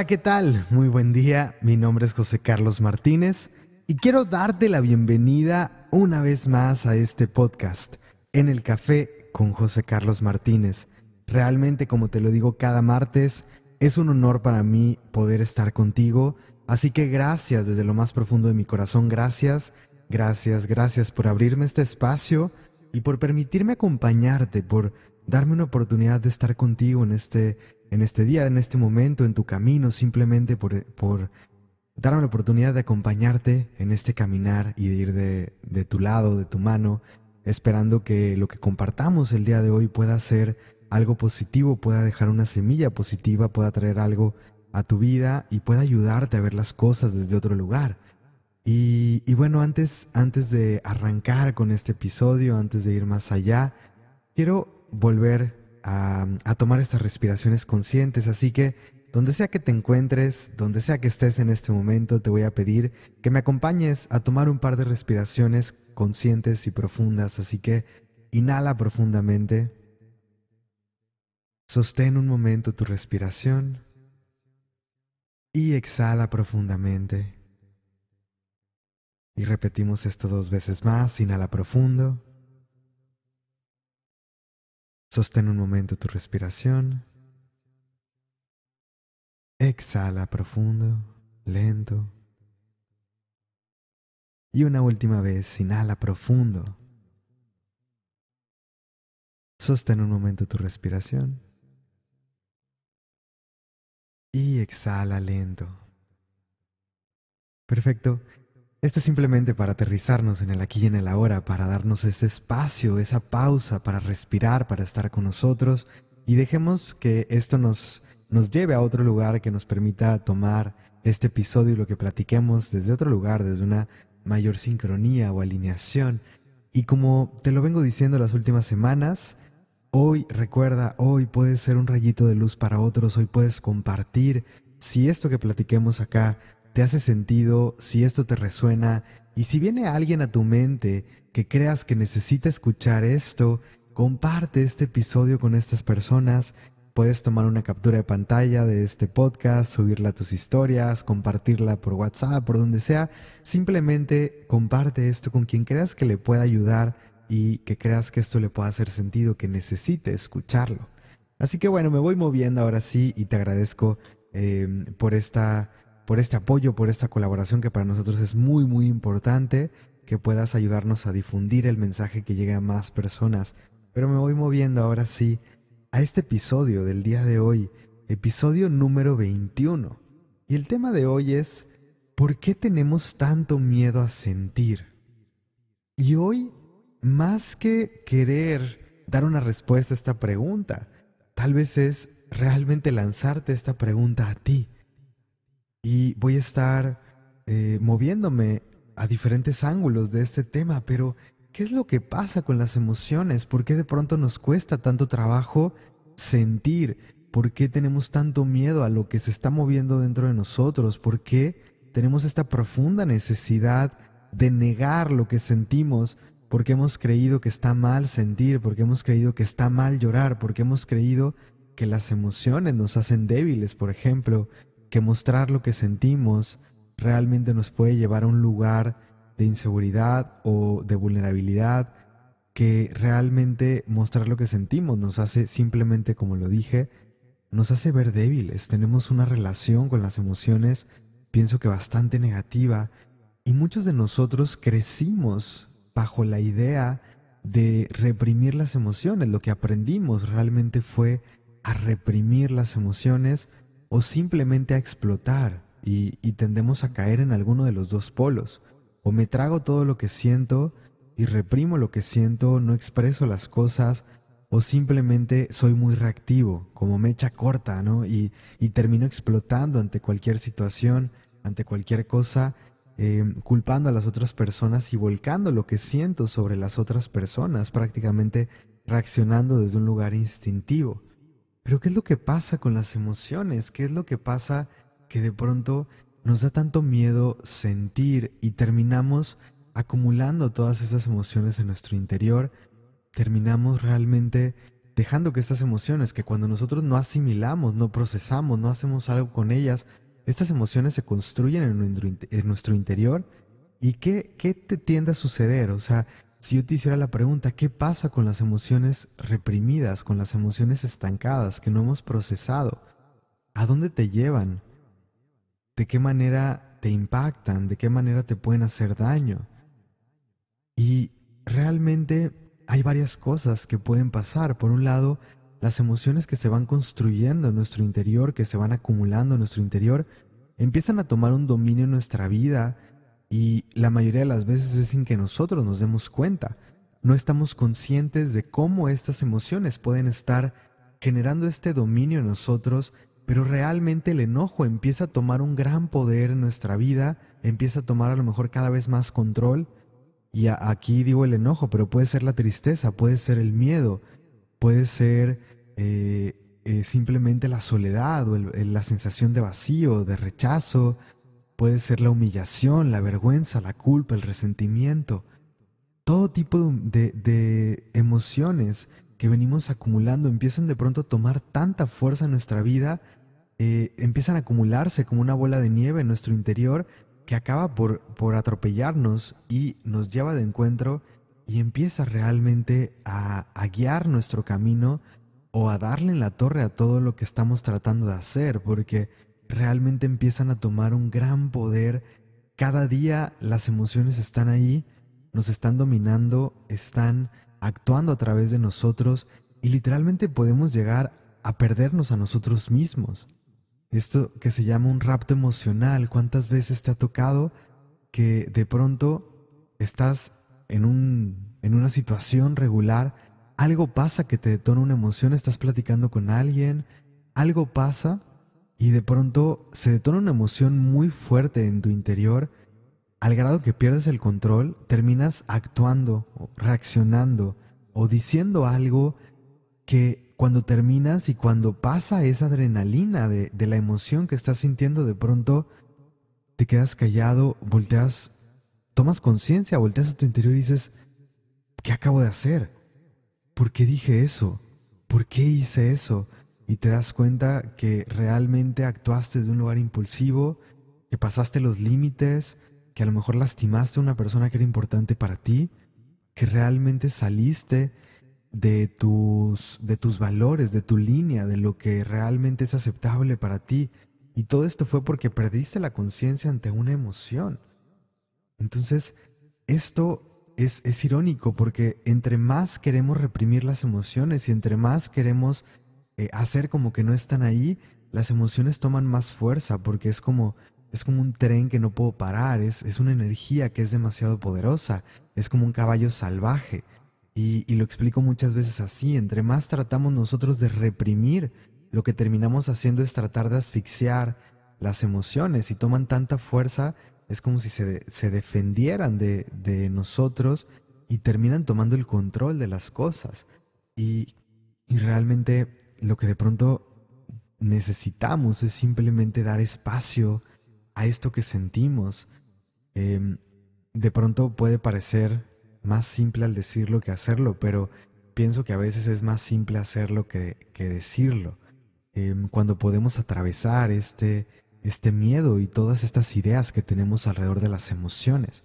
Hola, ¿qué tal? Muy buen día, mi nombre es José Carlos Martínez y quiero darte la bienvenida una vez más a este podcast, En el Café con José Carlos Martínez. Realmente, como te lo digo cada martes, es un honor para mí poder estar contigo, así que gracias desde lo más profundo de mi corazón, gracias, gracias, gracias por abrirme este espacio y por permitirme acompañarte, por darme una oportunidad de estar contigo en este en este día, en este momento, en tu camino, simplemente por, darme la oportunidad de acompañarte en este caminar y de ir de, tu lado, de tu mano, esperando que lo que compartamos el día de hoy pueda ser algo positivo, pueda dejar una semilla positiva, pueda traer algo a tu vida y pueda ayudarte a ver las cosas desde otro lugar. Y, y, bueno, antes, antes de arrancar con este episodio, antes de ir más allá, quiero volver a, tomar estas respiraciones conscientes. Así que donde sea que te encuentres, donde sea que estés en este momento, te voy a pedir que me acompañes a tomar un par de respiraciones conscientes y profundas. Así que inhala profundamente. Sostén un momento tu respiración y exhala profundamente. Y repetimos esto dos veces más. Inhala profundo. Sostén un momento tu respiración. Exhala profundo, lento. Y una última vez, inhala profundo. Sostén un momento tu respiración. Y exhala lento. Perfecto. Esto es simplemente para aterrizarnos en el aquí y en el ahora, para darnos ese espacio, esa pausa, para respirar, para estar con nosotros y dejemos que esto nos, nos lleve a otro lugar que nos permita tomar este episodio y lo que platiquemos desde otro lugar, desde una mayor sincronía o alineación. Y como te lo vengo diciendo las últimas semanas, hoy recuerda, hoy puedes ser un rayito de luz para otros, hoy puedes compartir si esto que platiquemos acá te hace sentido, si esto te resuena y si viene alguien a tu mente que creas que necesita escuchar esto, comparte este episodio con estas personas. Puedes tomar una captura de pantalla de este podcast, subirla a tus historias, compartirla por WhatsApp, por donde sea. Simplemente comparte esto con quien creas que le pueda ayudar y que creas que esto le pueda hacer sentido, que necesite escucharlo. Así que bueno, me voy moviendo ahora sí y te agradezco eh, por esta por este apoyo, por esta colaboración que para nosotros es muy, muy importante, que puedas ayudarnos a difundir el mensaje que llegue a más personas. Pero me voy moviendo ahora sí a este episodio del día de hoy, episodio número 21. Y el tema de hoy es, ¿por qué tenemos tanto miedo a sentir? Y hoy, más que querer dar una respuesta a esta pregunta, tal vez es realmente lanzarte esta pregunta a ti y voy a estar eh, moviéndome a diferentes ángulos de este tema, pero ¿qué es lo que pasa con las emociones? ¿Por qué de pronto nos cuesta tanto trabajo sentir? ¿Por qué tenemos tanto miedo a lo que se está moviendo dentro de nosotros? ¿Por qué tenemos esta profunda necesidad de negar lo que sentimos? ¿Por qué hemos creído que está mal sentir, ¿Por qué hemos creído que está mal llorar, ¿Por qué hemos creído que las emociones nos hacen débiles, por ejemplo, que mostrar lo que sentimos realmente nos puede llevar a un lugar de inseguridad o de vulnerabilidad, que realmente mostrar lo que sentimos nos hace simplemente, como lo dije, nos hace ver débiles, tenemos una relación con las emociones, pienso que bastante negativa, y muchos de nosotros crecimos bajo la idea de reprimir las emociones, lo que aprendimos realmente fue a reprimir las emociones, o simplemente a explotar y, tendemos a caer en alguno de los dos polos. O me trago todo lo que siento y reprimo lo que siento, no expreso las cosas, o simplemente soy muy reactivo, como mecha corta, ¿no? Y, termino explotando ante cualquier situación, ante cualquier cosa, em, culpando a las otras personas y volcando lo que siento sobre las otras personas, prácticamente reaccionando desde un lugar instintivo. Pero ¿qué es lo que pasa con las emociones? ¿Qué es lo que pasa que de pronto nos da tanto miedo sentir y terminamos acumulando todas esas emociones en nuestro interior? Terminamos realmente dejando que estas emociones, que cuando nosotros no asimilamos, no procesamos, no hacemos algo con ellas, estas emociones se construyen en nuestro, interior. ¿Y qué, qué te tiende a suceder? O sea, si yo te hiciera la pregunta, ¿qué pasa con las emociones reprimidas, con las emociones estancadas que no hemos procesado? ¿A dónde te llevan? ¿De qué manera te impactan? ¿De qué manera te pueden hacer daño? Y realmente hay varias cosas que pueden pasar. Por un lado, las emociones que se van construyendo en nuestro interior, que se van acumulando en nuestro interior, empiezan a tomar un dominio en nuestra vida y la mayoría de las veces es sin que nosotros nos demos cuenta. No estamos conscientes de cómo estas emociones pueden estar generando este dominio en nosotros, pero realmente el enojo empieza a tomar un gran poder en nuestra vida, empieza a tomar a lo mejor cada vez más control. Y aquí digo el enojo, pero puede ser la tristeza, puede ser el miedo, puede ser eh, eh, simplemente la soledad o la sensación de vacío, de rechazo, Puede ser la humillación, la vergüenza, la culpa, el resentimiento, todo tipo de, emociones que venimos acumulando empiezan de pronto a tomar tanta fuerza en nuestra vida, eh, empiezan a acumularse como una bola de nieve en nuestro interior que acaba por, por atropellarnos y nos lleva de encuentro y empieza realmente a, a, guiar nuestro camino o a darle en la torre a todo lo que estamos tratando de hacer, porque realmente empiezan a tomar un gran poder. Cada día las emociones están ahí, nos están dominando, están actuando a través de nosotros y literalmente podemos llegar a perdernos a nosotros mismos. Esto que se llama un rapto emocional, ¿cuántas veces te ha tocado que de pronto estás en, un, en una situación regular, algo pasa que te detona una emoción, estás platicando con alguien, algo pasa y de pronto se detona una emoción muy fuerte en tu interior, al grado que pierdes el control, terminas actuando, reaccionando o diciendo algo que cuando terminas y cuando pasa esa adrenalina de, la emoción que estás sintiendo, de pronto te quedas callado, volteas, tomas conciencia, volteas a tu interior y dices, ¿qué acabo de hacer? ¿Por qué dije eso? ¿Por qué hice eso? y te das cuenta que realmente actuaste de un lugar impulsivo, que pasaste los límites, que a lo mejor lastimaste a una persona que era importante para ti, que realmente saliste de tus, de tus valores, de tu línea, de lo que realmente es aceptable para ti. Y todo esto fue porque perdiste la conciencia ante una emoción. Entonces, esto es, es, irónico porque entre más queremos reprimir las emociones y entre más queremos eh, hacer como que no están ahí, las emociones toman más fuerza porque es como, es como un tren que no puedo parar, es, es una energía que es demasiado poderosa, es como un caballo salvaje. Y, lo explico muchas veces así, entre más tratamos nosotros de reprimir, lo que terminamos haciendo es tratar de asfixiar las emociones y toman tanta fuerza, es como si se, defendieran de, nosotros y terminan tomando el control de las cosas. Y, y realmente lo que de pronto necesitamos es simplemente dar espacio a esto que sentimos. Em, de pronto puede parecer más simple al decirlo que hacerlo, pero pienso que a veces es más simple hacerlo que, que decirlo. Em, cuando podemos atravesar este, este miedo y todas estas ideas que tenemos alrededor de las emociones.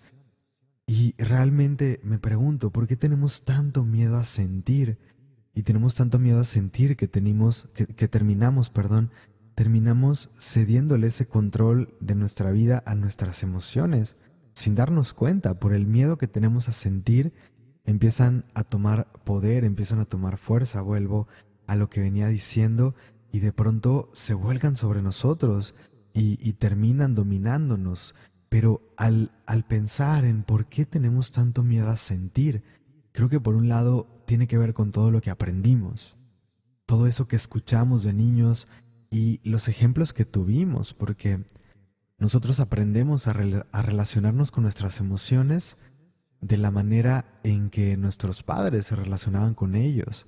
Y realmente me pregunto, ¿por qué tenemos tanto miedo a sentir? y tenemos tanto miedo a sentir que, tenemos, que, terminamos, perdón, terminamos cediéndole ese control de nuestra vida a nuestras emociones, sin darnos cuenta, por el miedo que tenemos a sentir, empiezan a tomar poder, empiezan a tomar fuerza, vuelvo a lo que venía diciendo, y de pronto se vuelcan sobre nosotros y, terminan dominándonos. Pero al pensar en por qué tenemos tanto miedo a sentir, creo que por un lado tiene que ver con todo lo que aprendimos, todo eso que escuchamos de niños y los ejemplos que tuvimos, porque nosotros aprendemos a, relacionarnos con nuestras emociones de la manera en que nuestros padres se relacionaban con ellos,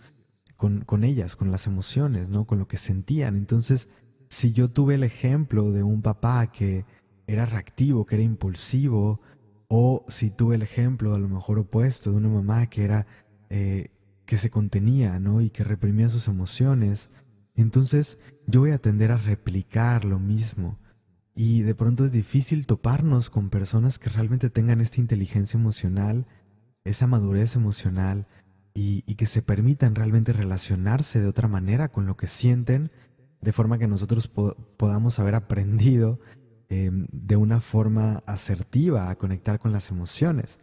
con, con, ellas, con las emociones, ¿no? Con lo que sentían. Entonces, si yo tuve el ejemplo de un papá que era reactivo, que era impulsivo, o si tuve el ejemplo a lo mejor opuesto de una mamá que era eh, que se contenía, ¿no? Y que reprimía sus emociones, entonces yo voy a tender a replicar lo mismo. Y de pronto es difícil toparnos con personas que realmente tengan esta inteligencia emocional, esa madurez emocional, y, que se permitan realmente relacionarse de otra manera con lo que sienten, de forma que nosotros podamos haber aprendido em, de una forma asertiva a conectar con las emociones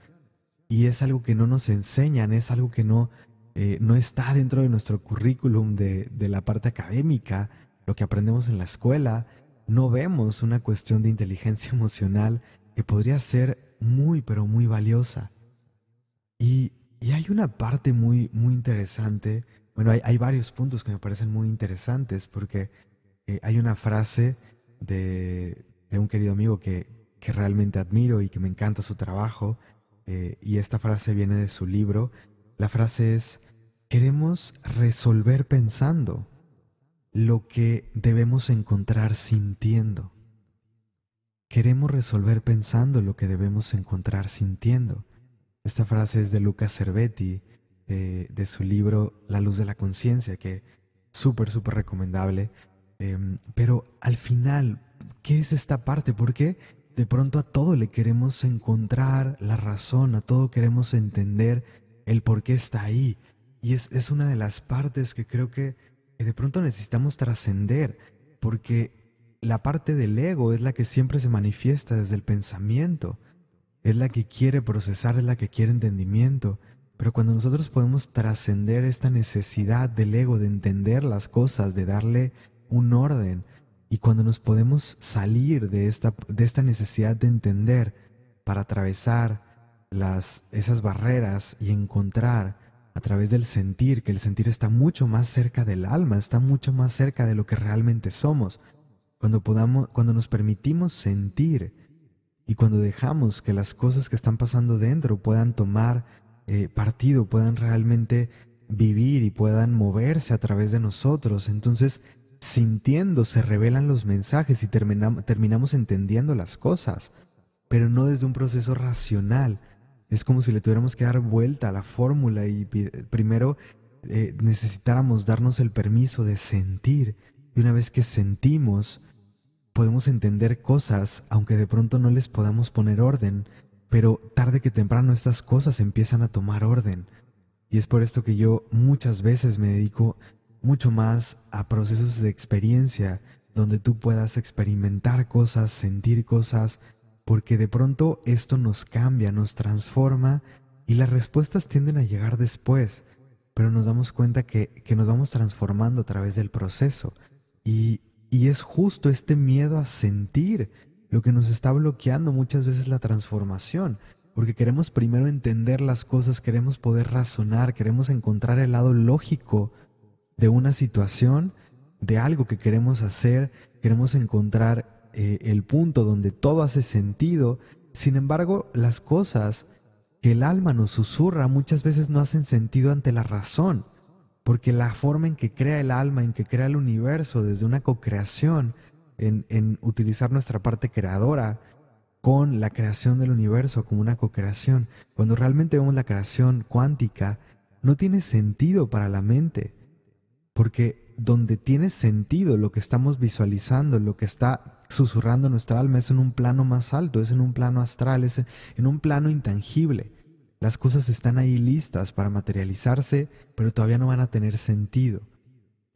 y es algo que no nos enseñan, es algo que no, eh, no está dentro de nuestro currículum de, la parte académica, lo que aprendemos en la escuela, no vemos una cuestión de inteligencia emocional que podría ser muy, pero muy valiosa. Y, hay una parte muy, muy interesante, bueno, hay, varios puntos que me parecen muy interesantes porque eh, hay una frase de, un querido amigo que, que realmente admiro y que me encanta su trabajo, eh, y esta frase viene de su libro, la frase es, queremos resolver pensando lo que debemos encontrar sintiendo. Queremos resolver pensando lo que debemos encontrar sintiendo. Esta frase es de Luca Cervetti, de, su libro La luz de la conciencia, que súper, súper recomendable. Em, pero al final, ¿qué es esta parte? ¿Por qué? de pronto a todo le queremos encontrar la razón, a todo queremos entender el por qué está ahí. Y es, una de las partes que creo que de pronto necesitamos trascender, porque la parte del ego es la que siempre se manifiesta desde el pensamiento, es la que quiere procesar, es la que quiere entendimiento. Pero cuando nosotros podemos trascender esta necesidad del ego de entender las cosas, de darle un orden, y cuando nos podemos salir de esta, de esta necesidad de entender para atravesar las, esas barreras y encontrar a través del sentir, que el sentir está mucho más cerca del alma, está mucho más cerca de lo que realmente somos. Cuando, podamos, cuando nos permitimos sentir y cuando dejamos que las cosas que están pasando dentro puedan tomar eh, partido, puedan realmente vivir y puedan moverse a través de nosotros, entonces sintiendo se revelan los mensajes y terminamos entendiendo las cosas, pero no desde un proceso racional. Es como si le tuviéramos que dar vuelta a la fórmula y primero eh, necesitáramos darnos el permiso de sentir. Y una vez que sentimos, podemos entender cosas, aunque de pronto no les podamos poner orden, pero tarde que temprano estas cosas empiezan a tomar orden. Y es por esto que yo muchas veces me dedico mucho más a procesos de experiencia donde tú puedas experimentar cosas, sentir cosas, porque de pronto esto nos cambia, nos transforma y las respuestas tienden a llegar después, pero nos damos cuenta que, nos vamos transformando a través del proceso. y es justo este miedo a sentir lo que nos está bloqueando muchas veces la transformación, porque queremos primero entender las cosas, queremos poder razonar, queremos encontrar el lado lógico de una situación, de algo que queremos hacer, queremos encontrar eh, el punto donde todo hace sentido. Sin embargo, las cosas que el alma nos susurra muchas veces no hacen sentido ante la razón, porque la forma en que crea el alma, en que crea el universo, desde una co-creación, en, en utilizar nuestra parte creadora, con la creación del universo como una co-creación, cuando realmente vemos la creación cuántica, no tiene sentido para la mente. Porque donde tiene sentido lo que estamos visualizando, lo que está susurrando nuestra alma, es en un plano más alto, es en un plano astral, es en un plano intangible. Las cosas están ahí listas para materializarse, pero todavía no van a tener sentido.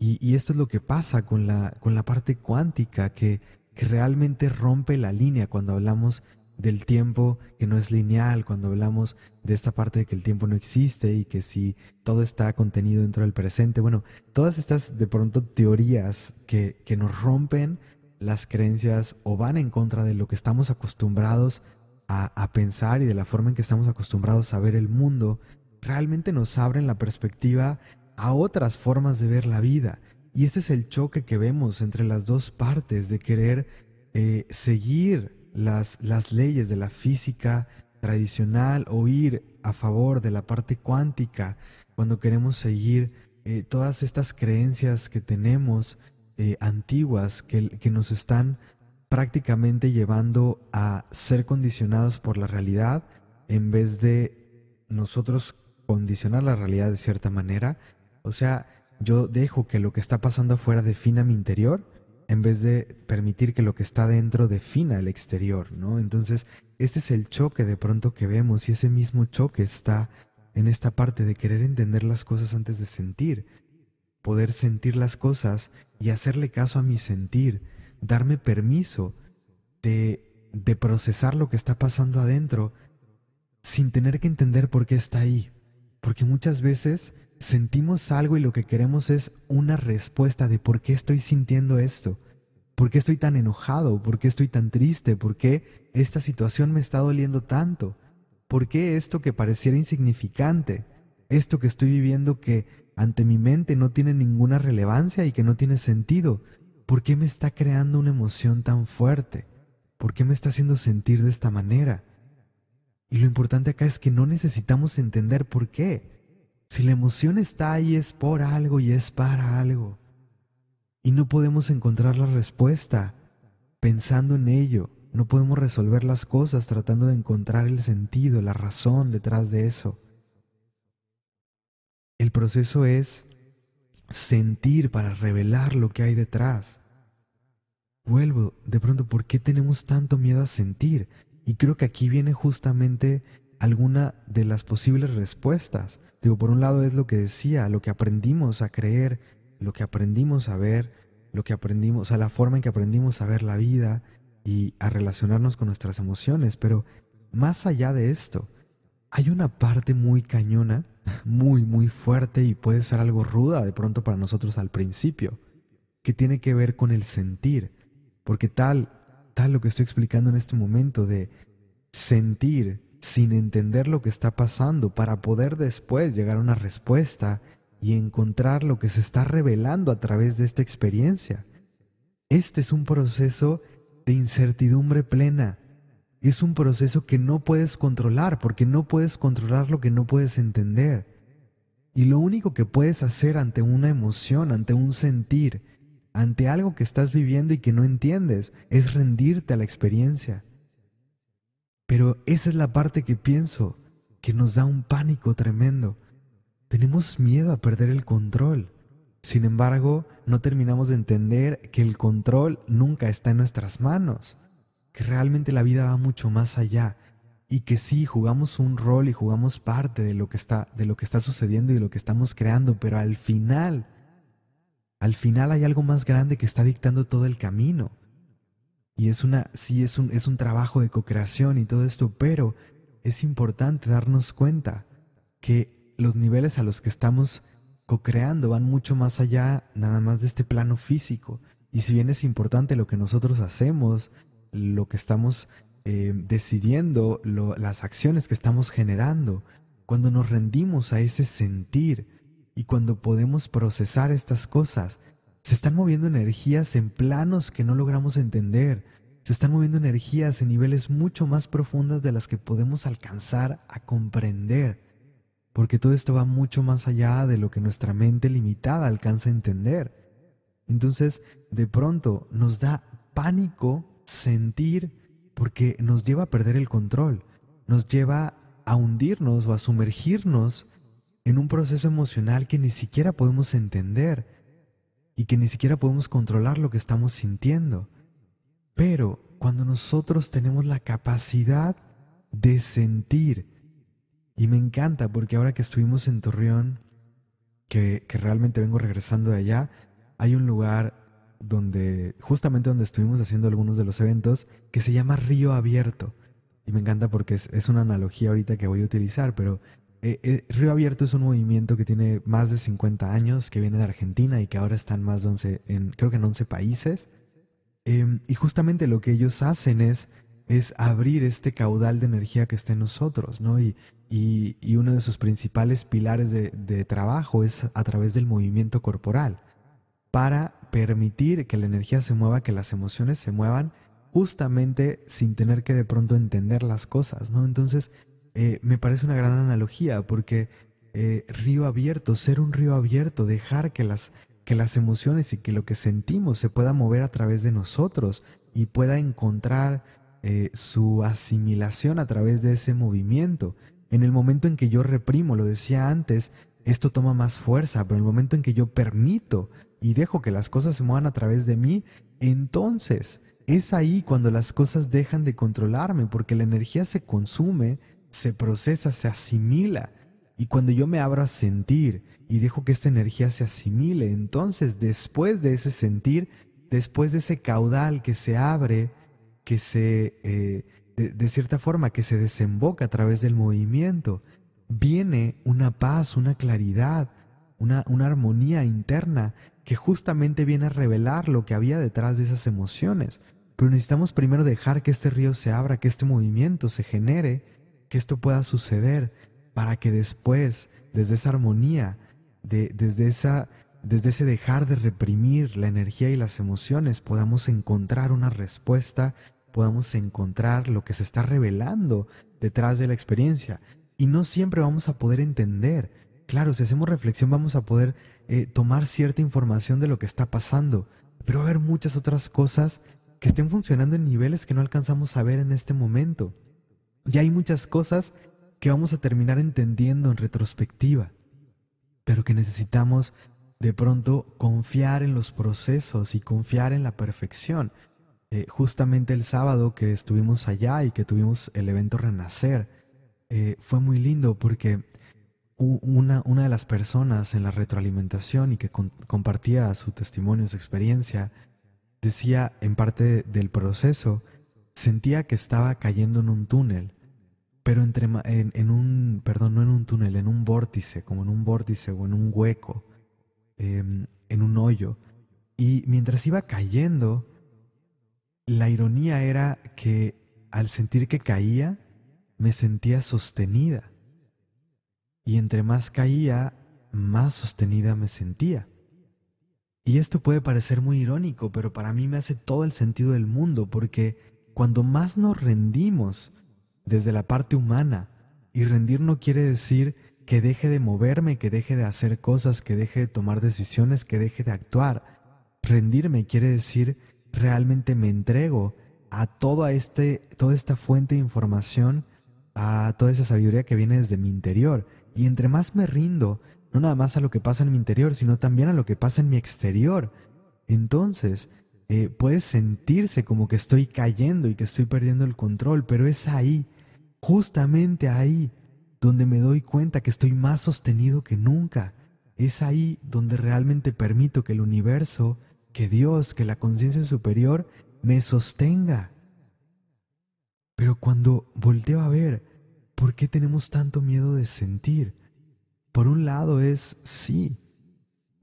Y, esto es lo que pasa con la, parte cuántica, que, que realmente rompe la línea cuando hablamos del tiempo que no es lineal, cuando hablamos de esta parte de que el tiempo no existe y que si todo está contenido dentro del presente, bueno, todas estas de pronto teorías que, nos rompen las creencias o van en contra de lo que estamos acostumbrados a, pensar y de la forma en que estamos acostumbrados a ver el mundo, realmente nos abren la perspectiva a otras formas de ver la vida. Y este es el choque que vemos entre las dos partes de querer eh, seguir las, leyes de la física tradicional o ir a favor de la parte cuántica cuando queremos seguir eh, todas estas creencias que tenemos eh, antiguas que, que nos están prácticamente llevando a ser condicionados por la realidad en vez de nosotros condicionar la realidad de cierta manera. O sea, yo dejo que lo que está pasando afuera defina mi interior en vez de permitir que lo que está dentro defina el exterior, ¿no? Entonces, este es el choque de pronto que vemos y ese mismo choque está en esta parte de querer entender las cosas antes de sentir, poder sentir las cosas y hacerle caso a mi sentir, darme permiso de procesar lo que está pasando adentro sin tener que entender por qué está ahí, porque muchas veces sentimos algo y lo que queremos es una respuesta de por qué estoy sintiendo esto, por qué estoy tan enojado, por qué estoy tan triste, por qué esta situación me está doliendo tanto, por qué esto que pareciera insignificante, esto que estoy viviendo que ante mi mente no tiene ninguna relevancia y que no tiene sentido, por qué me está creando una emoción tan fuerte, por qué me está haciendo sentir de esta manera. Y lo importante acá es que no necesitamos entender por qué si la emoción está ahí es por algo y es para algo. Y no podemos encontrar la respuesta pensando en ello. No podemos resolver las cosas tratando de encontrar el sentido, la razón detrás de eso. El proceso es sentir para revelar lo que hay detrás. Vuelvo de pronto, ¿por qué tenemos tanto miedo a sentir? Y creo que aquí viene justamente alguna de las posibles respuestas. Digo, por un lado es lo que decía, lo que aprendimos a creer, lo que aprendimos a ver, lo que aprendimos, o sea, la forma en que aprendimos a ver la vida y a relacionarnos con nuestras emociones. Pero más allá de esto, hay una parte muy cañona, muy, muy fuerte y puede ser algo ruda de pronto para nosotros al principio, que tiene que ver con el sentir. Porque tal, tal lo que estoy explicando en este momento de sentir sin entender lo que está pasando para poder después llegar a una respuesta y encontrar lo que se está revelando a través de esta experiencia. Este es un proceso de incertidumbre plena. Es un proceso que no puedes controlar porque no puedes controlar lo que no puedes entender. Y lo único que puedes hacer ante una emoción, ante un sentir, ante algo que estás viviendo y que no entiendes, es rendirte a la experiencia pero esa es la parte que pienso que nos da un pánico tremendo. Tenemos miedo a perder el control. Sin embargo, no terminamos de entender que el control nunca está en nuestras manos, que realmente la vida va mucho más allá y que sí jugamos un rol y jugamos parte de lo que está de lo que está sucediendo y de lo que estamos creando, pero al final al final hay algo más grande que está dictando todo el camino y es una, sí, es un, es un trabajo de co-creación y todo esto, pero es importante darnos cuenta que los niveles a los que estamos co-creando van mucho más allá nada más de este plano físico. Y si bien es importante lo que nosotros hacemos, lo que estamos eh, decidiendo, las acciones que estamos generando, cuando nos rendimos a ese sentir y cuando podemos procesar estas cosas, se están moviendo energías en planos que no logramos entender. Se están moviendo energías en niveles mucho más profundas de las que podemos alcanzar a comprender. Porque todo esto va mucho más allá de lo que nuestra mente limitada alcanza a entender. Entonces, de pronto nos da pánico sentir porque nos lleva a perder el control, nos lleva a hundirnos o a sumergirnos en un proceso emocional que ni siquiera podemos entender y que ni siquiera podemos controlar lo que estamos sintiendo. Pero cuando nosotros tenemos la capacidad de sentir, y me encanta porque ahora que estuvimos en Torreón, que, realmente vengo regresando de allá, hay un lugar donde, justamente donde estuvimos haciendo algunos de los eventos, que se llama Río Abierto. Y me encanta porque es, es una analogía ahorita que voy a utilizar, pero eh, eh, Río Abierto es un movimiento que tiene más de 50 años, que viene de Argentina y que ahora están más de 11, creo que en 11 países. Em, y justamente lo que ellos hacen es, es abrir este caudal de energía que está en nosotros, ¿no? Y, y, y uno de sus principales pilares de, de trabajo es a través del movimiento corporal, para permitir que la energía se mueva, que las emociones se muevan justamente sin tener que de pronto entender las cosas, ¿no? Entonces, eh, me parece una gran analogía porque eh, río abierto, ser un río abierto, dejar que las, que las emociones y que lo que sentimos se pueda mover a través de nosotros y pueda encontrar eh, su asimilación a través de ese movimiento. En el momento en que yo reprimo, lo decía antes, esto toma más fuerza, pero en el momento en que yo permito y dejo que las cosas se muevan a través de mí, entonces es ahí cuando las cosas dejan de controlarme, porque la energía se consume, se procesa, se asimila. Y cuando yo me abro a sentir y dejo que esta energía se asimile, entonces después de ese sentir, después de ese caudal que se abre, que se, eh, de, cierta forma, que se desemboca a través del movimiento, viene una paz, una claridad, una, una, armonía interna que justamente viene a revelar lo que había detrás de esas emociones. Pero necesitamos primero dejar que este río se abra, que este movimiento se genere que esto pueda suceder para que después, desde esa armonía, desde, esa, desde ese dejar de reprimir la energía y las emociones, podamos encontrar una respuesta, podamos encontrar lo que se está revelando detrás de la experiencia. Y no siempre vamos a poder entender. Claro, si hacemos reflexión vamos a poder eh, tomar cierta información de lo que está pasando, pero va a haber muchas otras cosas que estén funcionando en niveles que no alcanzamos a ver en este momento. Y hay muchas cosas que vamos a terminar entendiendo en retrospectiva, pero que necesitamos de pronto confiar en los procesos y confiar en la perfección. Eh, justamente el sábado que estuvimos allá y que tuvimos el evento Renacer, eh, fue muy lindo porque una, una, de las personas en la retroalimentación y que compartía su testimonio, su experiencia, decía en parte del proceso, sentía que estaba cayendo en un túnel pero entre, en, un, perdón, no en un túnel, en un vórtice, como en un vórtice o en un hueco, em, en un hoyo. Y mientras iba cayendo, la ironía era que al sentir que caía, me sentía sostenida. Y entre más caía, más sostenida me sentía. Y esto puede parecer muy irónico, pero para mí me hace todo el sentido del mundo, porque cuando más nos rendimos, desde la parte humana. Y rendir no quiere decir que deje de moverme, que deje de hacer cosas, que deje de tomar decisiones, que deje de actuar. Rendirme quiere decir realmente me entrego a toda, este, toda esta fuente de información, a toda esa sabiduría que viene desde mi interior. Y entre más me rindo, no nada más a lo que pasa en mi interior, sino también a lo que pasa en mi exterior. Entonces, eh, puede sentirse como que estoy cayendo y que estoy perdiendo el control, pero es ahí justamente ahí donde me doy cuenta que estoy más sostenido que nunca. Es ahí donde realmente permito que el universo, que Dios, que la conciencia superior me sostenga. Pero cuando volteo a ver, ¿por qué tenemos tanto miedo de sentir? Por un lado es, sí,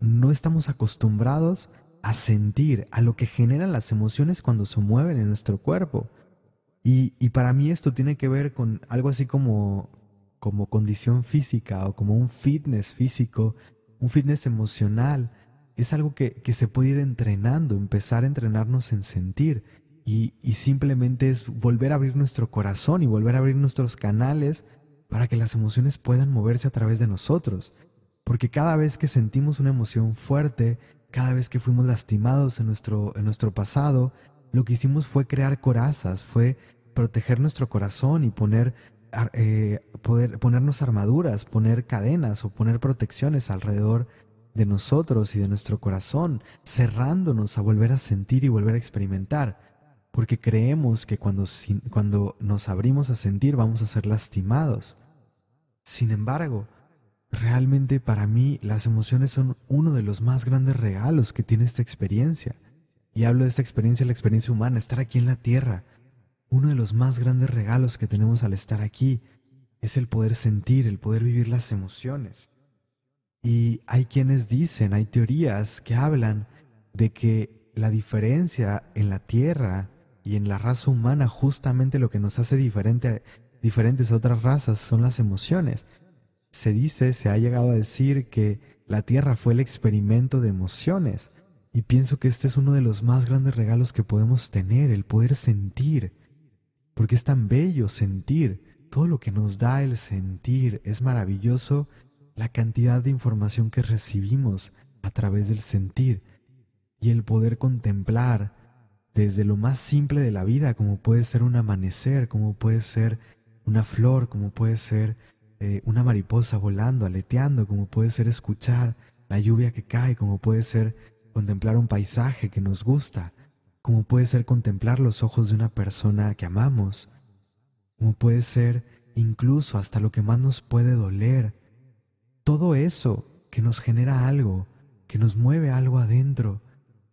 no estamos acostumbrados a sentir, a lo que generan las emociones cuando se mueven en nuestro cuerpo. Y, para mí esto tiene que ver con algo así como, como condición física o como un fitness físico, un fitness emocional. Es algo que, que se puede ir entrenando, empezar a entrenarnos en sentir. Y, y, simplemente es volver a abrir nuestro corazón y volver a abrir nuestros canales para que las emociones puedan moverse a través de nosotros. Porque cada vez que sentimos una emoción fuerte, cada vez que fuimos lastimados en nuestro, en nuestro pasado, lo que hicimos fue crear corazas, fue proteger nuestro corazón y poner, eh, ponernos armaduras, poner cadenas o poner protecciones alrededor de nosotros y de nuestro corazón, cerrándonos a volver a sentir y volver a experimentar, porque creemos que cuando nos abrimos a sentir vamos a ser lastimados. Sin embargo, realmente para mí las emociones son uno de los más grandes regalos que tiene esta experiencia. Y hablo de esta experiencia, la experiencia humana, estar aquí en la tierra. Uno de los más grandes regalos que tenemos al estar aquí es el poder sentir, el poder vivir las emociones. Y hay quienes dicen, hay teorías que hablan de que la diferencia en la tierra y en la raza humana, justamente lo que nos hace diferente, diferentes a otras razas son las emociones. Se dice, se ha llegado a decir que la tierra fue el experimento de emociones y pienso que este es uno de los más grandes regalos que podemos tener, el poder sentir. Porque es tan bello sentir. Todo lo que nos da el sentir es maravilloso. La cantidad de información que recibimos a través del sentir y el poder contemplar desde lo más simple de la vida, como puede ser un amanecer, como puede ser una flor, como puede ser eh, una mariposa volando, aleteando, como puede ser escuchar la lluvia que cae, como puede ser contemplar un paisaje que nos gusta, como puede ser contemplar los ojos de una persona que amamos, como puede ser incluso hasta lo que más nos puede doler. Todo eso que nos genera algo, que nos mueve algo adentro,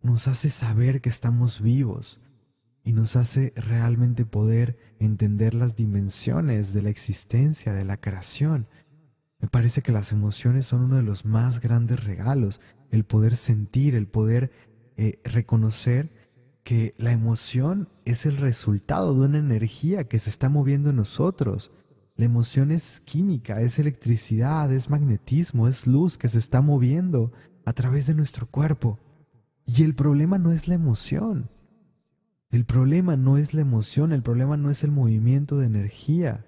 nos hace saber que estamos vivos y nos hace realmente poder entender las dimensiones de la existencia, de la creación. Me parece que las emociones son uno de los más grandes regalos el poder sentir, el poder eh, reconocer que la emoción es el resultado de una energía que se está moviendo en nosotros. La emoción es química, es electricidad, es magnetismo, es luz que se está moviendo a través de nuestro cuerpo. Y el problema no es la emoción. El problema no es la emoción, el problema no es el movimiento de energía.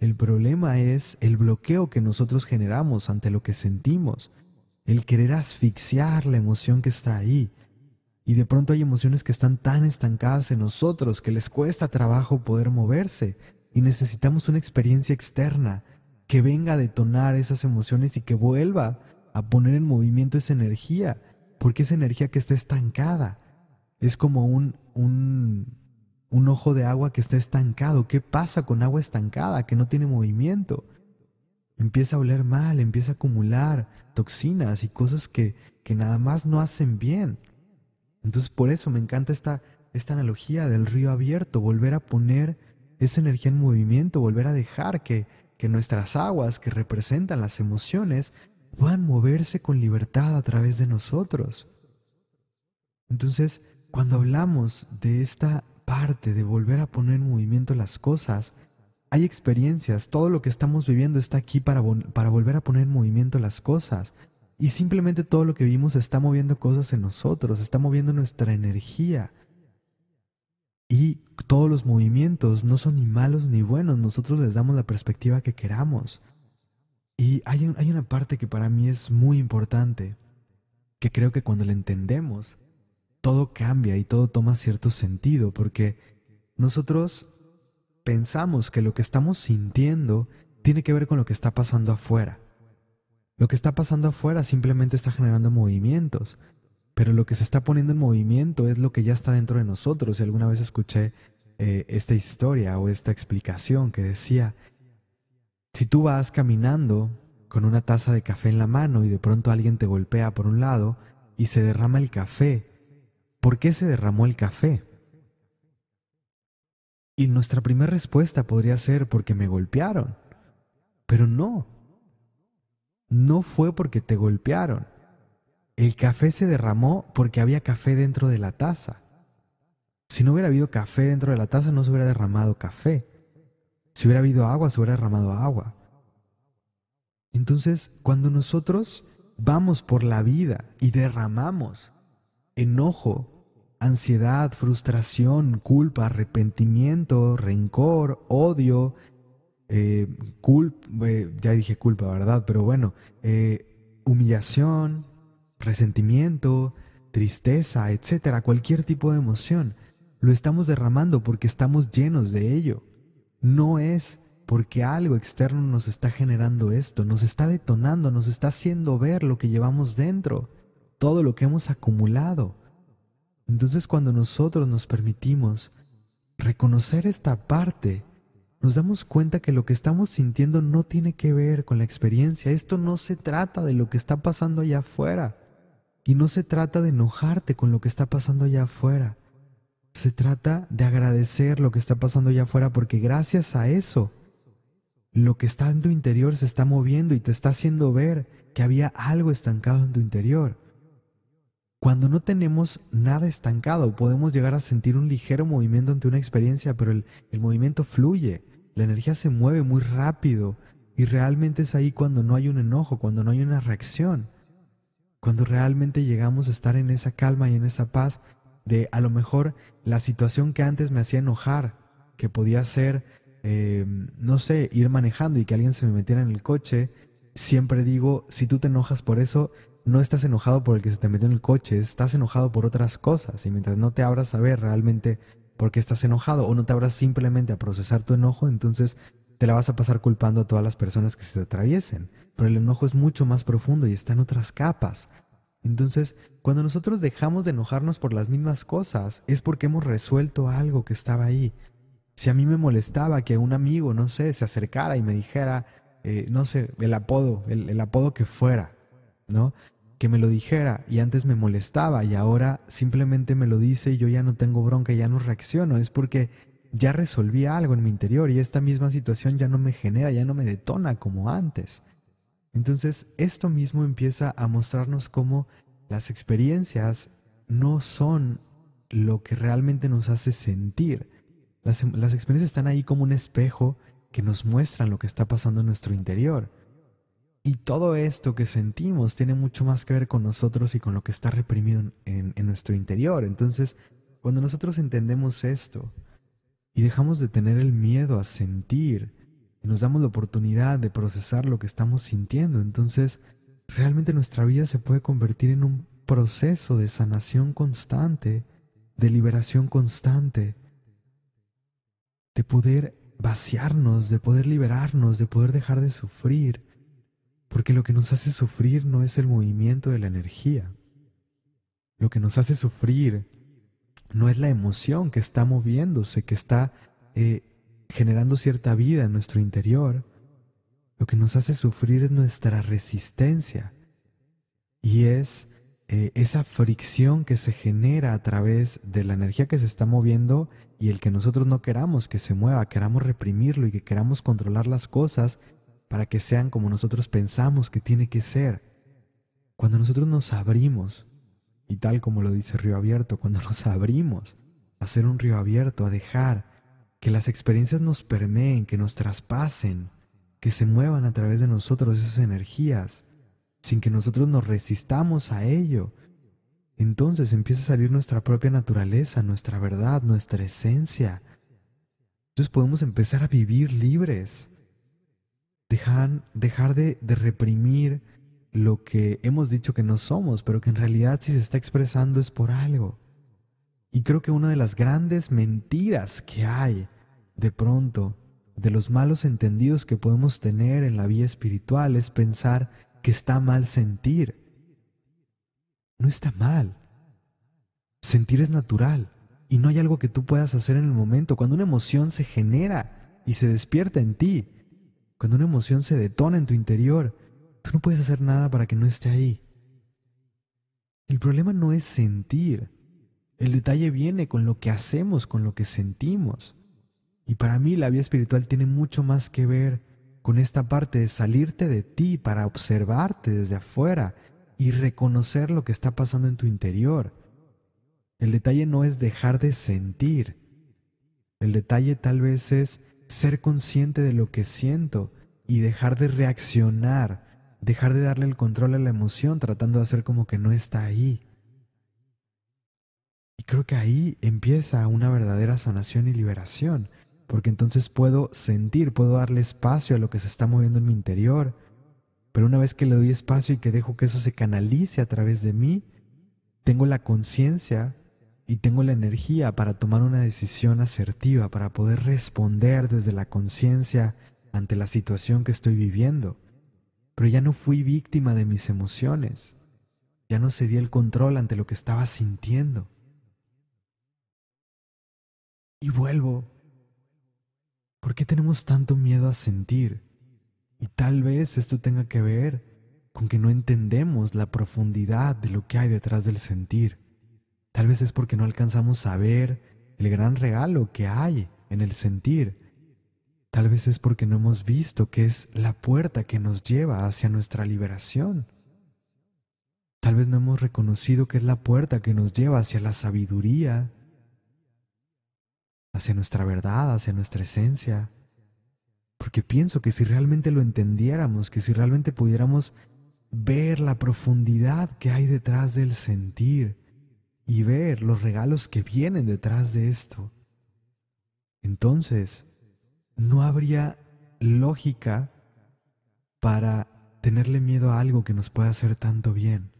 El problema es el bloqueo que nosotros generamos ante lo que sentimos, el querer asfixiar la emoción que está ahí. Y de pronto hay emociones que están tan estancadas en nosotros que les cuesta trabajo poder moverse y necesitamos una experiencia externa que venga a detonar esas emociones y que vuelva a poner en movimiento esa energía, porque esa energía que está estancada es como un, un, un ojo de agua que está estancado. ¿Qué pasa con agua estancada que no tiene movimiento? Empieza a oler mal, empieza a acumular toxinas y cosas que, nada más no hacen bien. Entonces por eso me encanta esta, esta analogía del río abierto, volver a poner esa energía en movimiento, volver a dejar que, que nuestras aguas, que representan las emociones, puedan moverse con libertad a través de nosotros. Entonces, cuando hablamos de esta parte de volver a poner en movimiento las cosas, hay experiencias, todo lo que estamos viviendo está aquí para, para volver a poner en movimiento las cosas. Y simplemente todo lo que vimos está moviendo cosas en nosotros, está moviendo nuestra energía. Y todos los movimientos no son ni malos ni buenos, nosotros les damos la perspectiva que queramos. Y hay, hay una parte que para mí es muy importante, que creo que cuando la entendemos, todo cambia y todo toma cierto sentido, porque nosotros pensamos que lo que estamos sintiendo tiene que ver con lo que está pasando afuera. Lo que está pasando afuera simplemente está generando movimientos, pero lo que se está poniendo en movimiento es lo que ya está dentro de nosotros. Y alguna vez escuché eh, esta historia o esta explicación que decía, si tú vas caminando con una taza de café en la mano y de pronto alguien te golpea por un lado y se derrama el café, ¿por qué se derramó el café? Y nuestra primera respuesta podría ser porque me golpearon. Pero no. No fue porque te golpearon. El café se derramó porque había café dentro de la taza. Si no hubiera habido café dentro de la taza, no se hubiera derramado café. Si hubiera habido agua, se hubiera derramado agua. Entonces, cuando nosotros vamos por la vida y derramamos enojo, ansiedad, frustración, culpa, arrepentimiento, rencor, odio, eh, culpa, eh, ya dije culpa, ¿verdad? Pero bueno, eh, humillación, resentimiento, tristeza, etcétera, cualquier tipo de emoción. Lo estamos derramando porque estamos llenos de ello. No es porque algo externo nos está generando esto, nos está detonando, nos está haciendo ver lo que llevamos dentro, todo lo que hemos acumulado. Entonces cuando nosotros nos permitimos reconocer esta parte, nos damos cuenta que lo que estamos sintiendo no tiene que ver con la experiencia. Esto no se trata de lo que está pasando allá afuera. Y no se trata de enojarte con lo que está pasando allá afuera. Se trata de agradecer lo que está pasando allá afuera porque gracias a eso, lo que está en tu interior se está moviendo y te está haciendo ver que había algo estancado en tu interior. Cuando no tenemos nada estancado, podemos llegar a sentir un ligero movimiento ante una experiencia, pero el, movimiento fluye, la energía se mueve muy rápido y realmente es ahí cuando no hay un enojo, cuando no hay una reacción, cuando realmente llegamos a estar en esa calma y en esa paz de a lo mejor la situación que antes me hacía enojar, que podía ser, eh, no sé, ir manejando y que alguien se me metiera en el coche, siempre digo, si tú te enojas por eso, no estás enojado por el que se te metió en el coche, estás enojado por otras cosas. Y mientras no te abras a ver realmente por qué estás enojado o no te abras simplemente a procesar tu enojo, entonces te la vas a pasar culpando a todas las personas que se te atraviesen. Pero el enojo es mucho más profundo y está en otras capas. Entonces, cuando nosotros dejamos de enojarnos por las mismas cosas, es porque hemos resuelto algo que estaba ahí. Si a mí me molestaba que un amigo, no sé, se acercara y me dijera, eh, no sé, el apodo, el, el apodo que fuera, ¿no? que me lo dijera y antes me molestaba y ahora simplemente me lo dice y yo ya no tengo bronca, ya no reacciono, es porque ya resolví algo en mi interior y esta misma situación ya no me genera, ya no me detona como antes. Entonces, esto mismo empieza a mostrarnos cómo las experiencias no son lo que realmente nos hace sentir. Las, las experiencias están ahí como un espejo que nos muestran lo que está pasando en nuestro interior. Y todo esto que sentimos tiene mucho más que ver con nosotros y con lo que está reprimido en, nuestro interior. Entonces, cuando nosotros entendemos esto y dejamos de tener el miedo a sentir y nos damos la oportunidad de procesar lo que estamos sintiendo, entonces realmente nuestra vida se puede convertir en un proceso de sanación constante, de liberación constante, de poder vaciarnos, de poder liberarnos, de poder dejar de sufrir porque lo que nos hace sufrir no es el movimiento de la energía. Lo que nos hace sufrir no es la emoción que está moviéndose, que está eh, generando cierta vida en nuestro interior. Lo que nos hace sufrir es nuestra resistencia y es eh, esa fricción que se genera a través de la energía que se está moviendo y el que nosotros no queramos que se mueva, queramos reprimirlo y que queramos controlar las cosas para que sean como nosotros pensamos que tiene que ser. Cuando nosotros nos abrimos, y tal como lo dice Río Abierto, cuando nos abrimos a ser un río abierto, a dejar que las experiencias nos permeen, que nos traspasen, que se muevan a través de nosotros esas energías, sin que nosotros nos resistamos a ello, entonces empieza a salir nuestra propia naturaleza, nuestra verdad, nuestra esencia. Entonces podemos empezar a vivir libres dejar, dejar de, de reprimir lo que hemos dicho que no somos, pero que en realidad si se está expresando es por algo. Y creo que una de las grandes mentiras que hay de pronto, de los malos entendidos que podemos tener en la vida espiritual, es pensar que está mal sentir. No está mal. Sentir es natural y no hay algo que tú puedas hacer en el momento. Cuando una emoción se genera y se despierta en ti, cuando una emoción se detona en tu interior, tú no puedes hacer nada para que no esté ahí. El problema no es sentir. El detalle viene con lo que hacemos, con lo que sentimos. Y para mí la vida espiritual tiene mucho más que ver con esta parte de salirte de ti para observarte desde afuera y reconocer lo que está pasando en tu interior. El detalle no es dejar de sentir. El detalle tal vez es ser consciente de lo que siento y dejar de reaccionar, dejar de darle el control a la emoción tratando de hacer como que no está ahí. Y creo que ahí empieza una verdadera sanación y liberación, porque entonces puedo sentir, puedo darle espacio a lo que se está moviendo en mi interior, pero una vez que le doy espacio y que dejo que eso se canalice a través de mí, tengo la conciencia y tengo la energía para tomar una decisión asertiva, para poder responder desde la conciencia ante la situación que estoy viviendo. Pero ya no fui víctima de mis emociones, ya no cedí el control ante lo que estaba sintiendo. Y vuelvo. ¿Por qué tenemos tanto miedo a sentir? Y tal vez esto tenga que ver con que no entendemos la profundidad de lo que hay detrás del sentir. Tal vez es porque no alcanzamos a ver el gran regalo que hay en el sentir. Tal vez es porque no hemos visto que es la puerta que nos lleva hacia nuestra liberación. Tal vez no hemos reconocido que es la puerta que nos lleva hacia la sabiduría, hacia nuestra verdad, hacia nuestra esencia. Porque pienso que si realmente lo entendiéramos, que si realmente pudiéramos ver la profundidad que hay detrás del sentir, y ver los regalos que vienen detrás de esto, entonces no habría lógica para tenerle miedo a algo que nos pueda hacer tanto bien.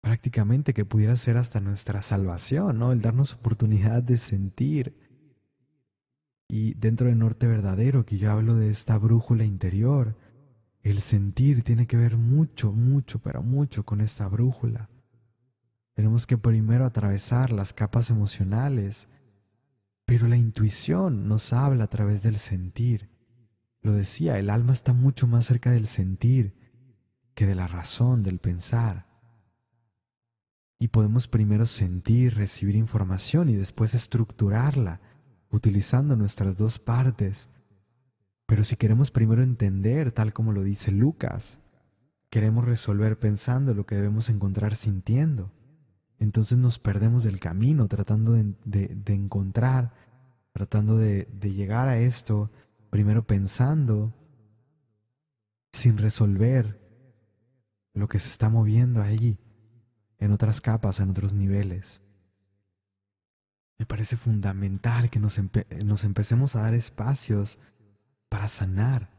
Prácticamente que pudiera ser hasta nuestra salvación, El darnos oportunidad de sentir. Y dentro del Norte Verdadero, que yo hablo de esta brújula interior, el sentir tiene que ver mucho, mucho, pero mucho con esta brújula. Tenemos que primero atravesar las capas emocionales, pero la intuición nos habla a través del sentir. Lo decía, el alma está mucho más cerca del sentir que de la razón, del pensar. Y podemos primero sentir, recibir información y después estructurarla utilizando nuestras dos partes. Pero si queremos primero entender, tal como lo dice Lucas, queremos resolver pensando lo que debemos encontrar sintiendo entonces nos perdemos del camino tratando de, encontrar, tratando de, llegar a esto, primero pensando, sin resolver lo que se está moviendo allí, en otras capas, en otros niveles. Me parece fundamental que nos empecemos a dar espacios para sanar,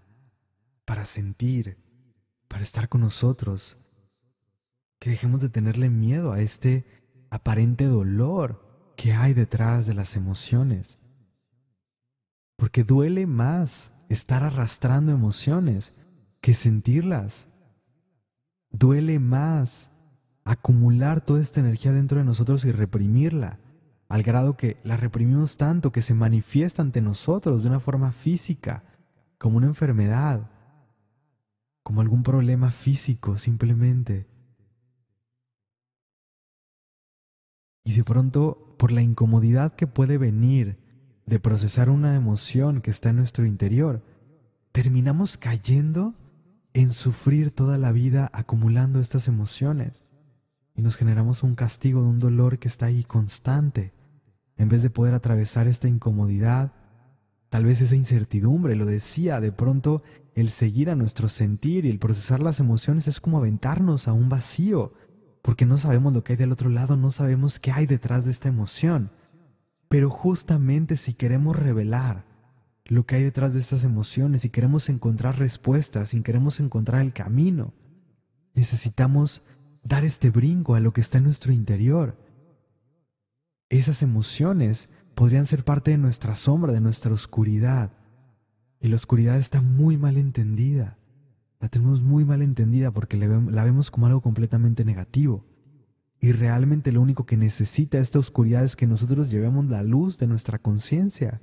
para sentir, para estar con nosotros, que dejemos de tenerle miedo a este aparente dolor que hay detrás de las emociones. Porque duele más estar arrastrando emociones que sentirlas. Duele más acumular toda esta energía dentro de nosotros y reprimirla, al grado que la reprimimos tanto que se manifiesta ante nosotros de una forma física, como una enfermedad, como algún problema físico simplemente. Y de pronto, por la incomodidad que puede venir de procesar una emoción que está en nuestro interior, terminamos cayendo en sufrir toda la vida acumulando estas emociones y nos generamos un castigo de un dolor que está ahí constante. En vez de poder atravesar esta incomodidad, tal vez esa incertidumbre, lo decía, de pronto el seguir a nuestro sentir y el procesar las emociones es como aventarnos a un vacío, porque no sabemos lo que hay del otro lado, no sabemos qué hay detrás de esta emoción. Pero justamente si queremos revelar lo que hay detrás de estas emociones, si queremos encontrar respuestas, si queremos encontrar el camino, necesitamos dar este brinco a lo que está en nuestro interior. Esas emociones podrían ser parte de nuestra sombra, de nuestra oscuridad. Y la oscuridad está muy mal entendida la tenemos muy mal entendida porque la vemos como algo completamente negativo. Y realmente lo único que necesita esta oscuridad es que nosotros llevemos la luz de nuestra conciencia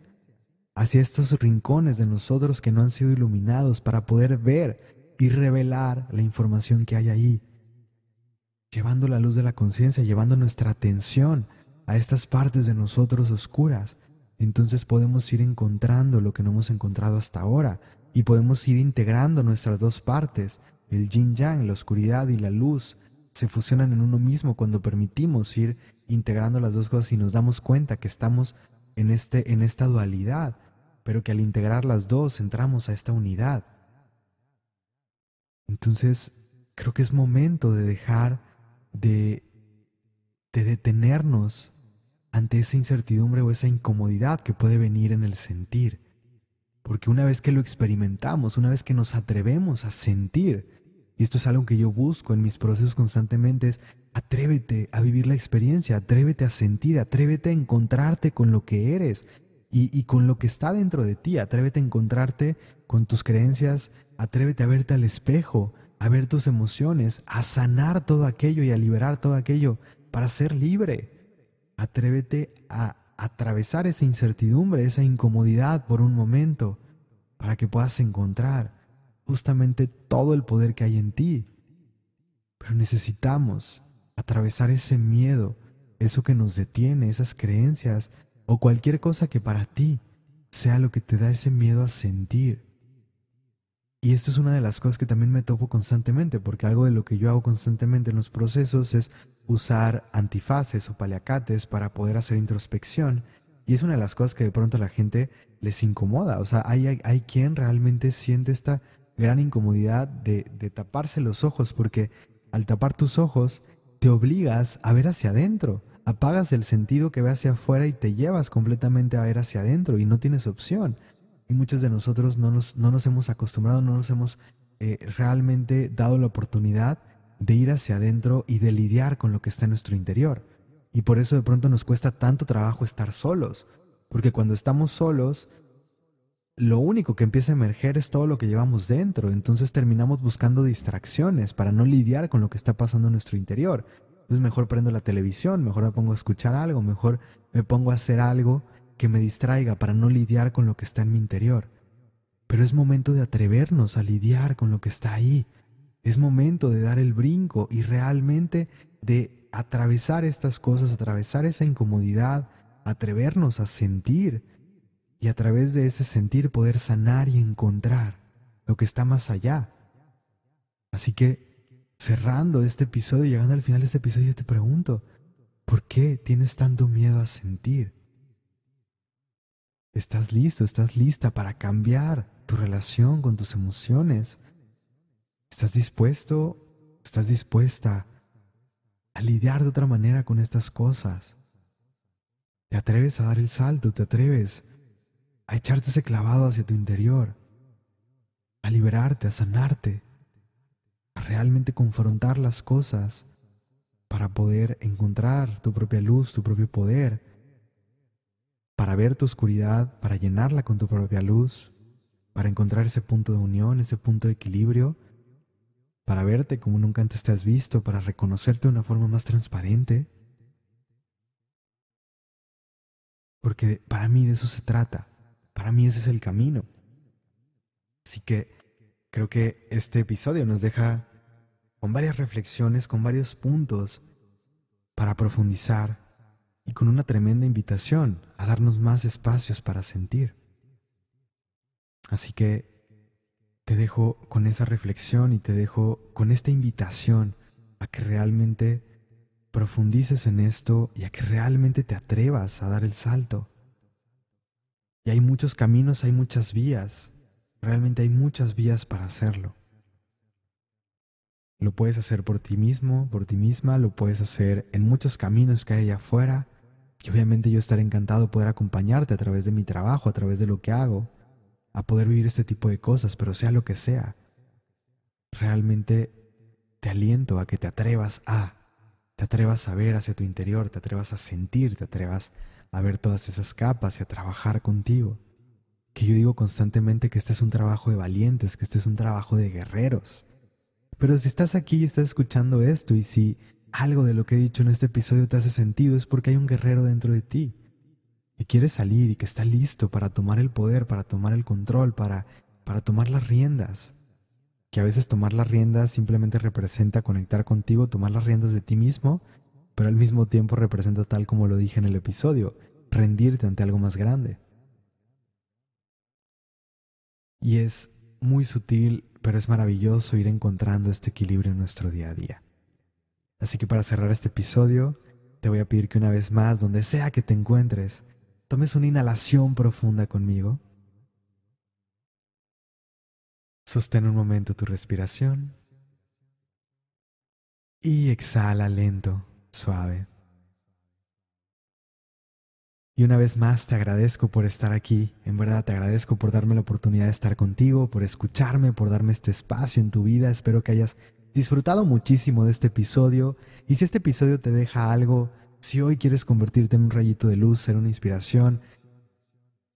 hacia estos rincones de nosotros que no han sido iluminados para poder ver y revelar la información que hay ahí. Llevando la luz de la conciencia, llevando nuestra atención a estas partes de nosotros oscuras entonces podemos ir encontrando lo que no hemos encontrado hasta ahora y podemos ir integrando nuestras dos partes, el yin yang, la oscuridad y la luz, se fusionan en uno mismo cuando permitimos ir integrando las dos cosas y nos damos cuenta que estamos en, este, en esta dualidad, pero que al integrar las dos entramos a esta unidad. Entonces, creo que es momento de dejar de detenernos ante esa incertidumbre o esa incomodidad que puede venir en el sentir. Porque una vez que lo experimentamos, una vez que nos atrevemos a sentir, y esto es algo que yo busco en mis procesos constantemente, es atrévete a vivir la experiencia, atrévete a sentir, atrévete a encontrarte con lo que eres y, y con lo que está dentro de ti, atrévete a encontrarte con tus creencias, atrévete a verte al espejo, a ver tus emociones, a sanar todo aquello y a liberar todo aquello para ser libre Atrévete a atravesar esa incertidumbre, esa incomodidad por un momento, para que puedas encontrar justamente todo el poder que hay en ti. Pero necesitamos atravesar ese miedo, eso que nos detiene, esas creencias o cualquier cosa que para ti sea lo que te da ese miedo a sentir y esto es una de las cosas que también me topo constantemente, porque algo de lo que yo hago constantemente en los procesos es usar antifaces o paliacates para poder hacer introspección. Y es una de las cosas que de pronto a la gente les incomoda. O sea, hay, hay, quien realmente siente esta gran incomodidad de, de taparse los ojos, porque al tapar tus ojos te obligas a ver hacia adentro. Apagas el sentido que ve hacia afuera y te llevas completamente a ver hacia adentro y no tienes opción y muchos de nosotros no nos, hemos acostumbrado, no nos hemos eh, realmente dado la oportunidad de ir hacia adentro y de lidiar con lo que está en nuestro interior. Y por eso de pronto nos cuesta tanto trabajo estar solos, porque cuando estamos solos, lo único que empieza a emerger es todo lo que llevamos dentro, entonces terminamos buscando distracciones para no lidiar con lo que está pasando en nuestro interior. Entonces pues mejor prendo la televisión, mejor me pongo a escuchar algo, mejor me pongo a hacer algo que me distraiga para no lidiar con lo que está en mi interior. Pero es momento de atrevernos a lidiar con lo que está ahí. Es momento de dar el brinco y realmente de atravesar estas cosas, atravesar esa incomodidad, atrevernos a sentir y a través de ese sentir poder sanar y encontrar lo que está más allá. Así que, cerrando este episodio, llegando al final de este episodio, te pregunto, ¿por qué tienes tanto miedo a sentir? Estás listo, estás lista para cambiar tu relación con tus emociones. ¿Estás dispuesto? ¿Estás dispuesta a lidiar de otra manera con estas cosas? ¿Te atreves a dar el salto? ¿Te atreves a echarte ese clavado hacia tu interior? ¿A liberarte, a sanarte? ¿A realmente confrontar las cosas para poder encontrar tu propia luz, tu propio poder? para ver tu oscuridad, para llenarla con tu propia luz, para encontrar ese punto de unión, ese punto de equilibrio, para verte como nunca antes te has visto, para reconocerte de una forma más transparente. Porque para mí de eso se trata, para mí ese es el camino. Así que creo que este episodio nos deja con varias reflexiones, con varios puntos para profundizar y con una tremenda invitación a darnos más espacios para sentir. Así que te dejo con esa reflexión y te dejo con esta invitación a que realmente profundices en esto y a que realmente te atrevas a dar el salto. Y hay muchos caminos, hay muchas vías, realmente hay muchas vías para hacerlo. Lo puedes hacer por ti mismo, por ti misma, lo puedes hacer en muchos caminos que hay allá afuera, y obviamente yo estaré encantado poder acompañarte a través de mi trabajo, a través de lo que hago, a poder vivir este tipo de cosas, pero sea lo que sea. Realmente te aliento a que te atrevas a, te atrevas a ver hacia tu interior, te atrevas a sentir, te atrevas a ver todas esas capas y a trabajar contigo. Que yo digo constantemente que este es un trabajo de valientes, que este es un trabajo de guerreros. Pero si estás aquí y estás escuchando esto y si algo de lo que he dicho en este episodio te hace sentido, es porque hay un guerrero dentro de ti que quiere salir y que está listo para tomar el poder, para tomar el control, para, para tomar las riendas. Que a veces tomar las riendas simplemente representa conectar contigo, tomar las riendas de ti mismo, pero al mismo tiempo representa tal como lo dije en el episodio, rendirte ante algo más grande. Y es muy sutil, pero es maravilloso ir encontrando este equilibrio en nuestro día a día. Así que para cerrar este episodio, te voy a pedir que una vez más, donde sea que te encuentres, tomes una inhalación profunda conmigo. Sostén un momento tu respiración y exhala lento, suave. Y una vez más te agradezco por estar aquí, en verdad te agradezco por darme la oportunidad de estar contigo, por escucharme, por darme este espacio en tu vida, espero que hayas disfrutado muchísimo de este episodio y si este episodio te deja algo, si hoy quieres convertirte en un rayito de luz, ser una inspiración,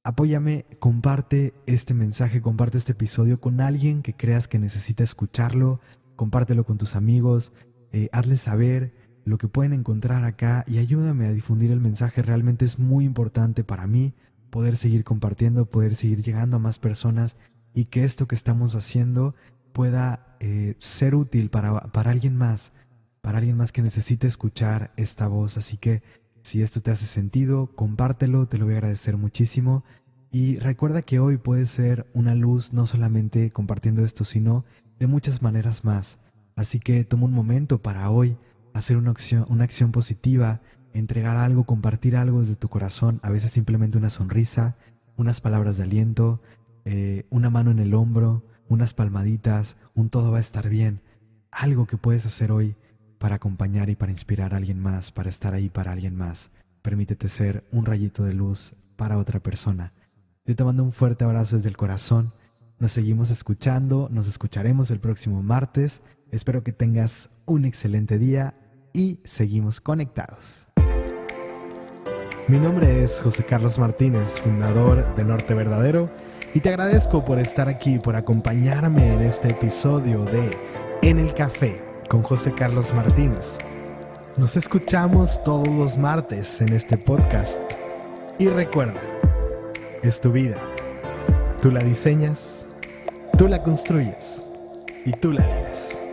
apóyame, comparte este mensaje, comparte este episodio con alguien que creas que necesita escucharlo, compártelo con tus amigos, hazle eh, hazles saber lo que pueden encontrar acá y ayúdame a difundir el mensaje, realmente es muy importante para mí poder seguir compartiendo, poder seguir llegando a más personas y que esto que estamos haciendo pueda eh, ser útil para, alguien más, para alguien más que necesite escuchar esta voz. Así que si esto te hace sentido, compártelo, te lo voy a agradecer muchísimo. Y recuerda que hoy puede ser una luz no solamente compartiendo esto, sino de muchas maneras más. Así que toma un momento para hoy hacer una acción, una acción positiva, entregar algo, compartir algo desde tu corazón, a veces simplemente una sonrisa, unas palabras de aliento, eh, una mano en el hombro, unas palmaditas, un todo va a estar bien, algo que puedes hacer hoy para acompañar y para inspirar a alguien más, para estar ahí para alguien más. Permítete ser un rayito de luz para otra persona. Yo te mando un fuerte abrazo desde el corazón. Nos seguimos escuchando, nos escucharemos el próximo martes. Espero que tengas un excelente día y seguimos conectados. Mi nombre es José Carlos Martínez, fundador de Norte Verdadero y te agradezco por estar aquí, por acompañarme en este episodio de En el Café con José Carlos Martínez. Nos escuchamos todos los martes en este podcast. Y recuerda, es tu vida. Tú la diseñas, tú la construyes y tú la vives.